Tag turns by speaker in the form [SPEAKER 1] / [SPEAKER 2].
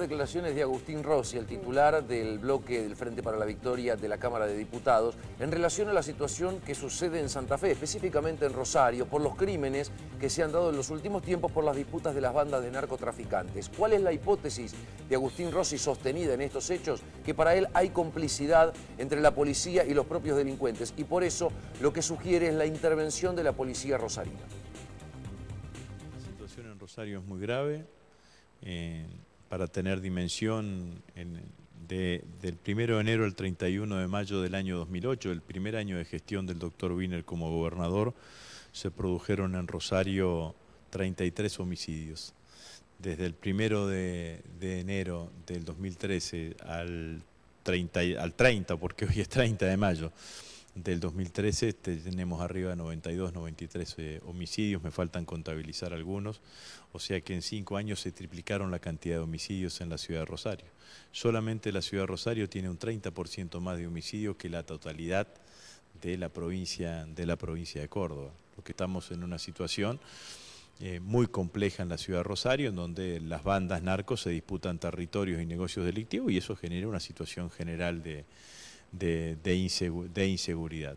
[SPEAKER 1] declaraciones de Agustín Rossi, el titular del bloque del Frente para la Victoria de la Cámara de Diputados, en relación a la situación que sucede en Santa Fe, específicamente en Rosario, por los crímenes que se han dado en los últimos tiempos por las disputas de las bandas de narcotraficantes. ¿Cuál es la hipótesis de Agustín Rossi sostenida en estos hechos? Que para él hay complicidad entre la policía y los propios delincuentes y por eso lo que sugiere es la intervención de la policía rosarina.
[SPEAKER 2] La situación en Rosario es muy grave. Eh para tener dimensión de, del 1 de enero al 31 de mayo del año 2008, el primer año de gestión del doctor Wiener como gobernador, se produjeron en Rosario 33 homicidios. Desde el 1 de, enero del 2013 al 30, al 30, porque hoy es 30 de mayo, del 2013 este, tenemos arriba de 92, 93 eh, homicidios, me faltan contabilizar algunos, o sea que en cinco años se triplicaron la cantidad de homicidios en la ciudad de Rosario. Solamente la ciudad de Rosario tiene un 30% más de homicidios que la totalidad de la provincia de, la provincia de Córdoba, porque estamos en una situación... Eh, muy compleja en la ciudad de Rosario, en donde las bandas narcos se disputan territorios y negocios delictivos y eso genera una situación general de, de, de, inseguridad.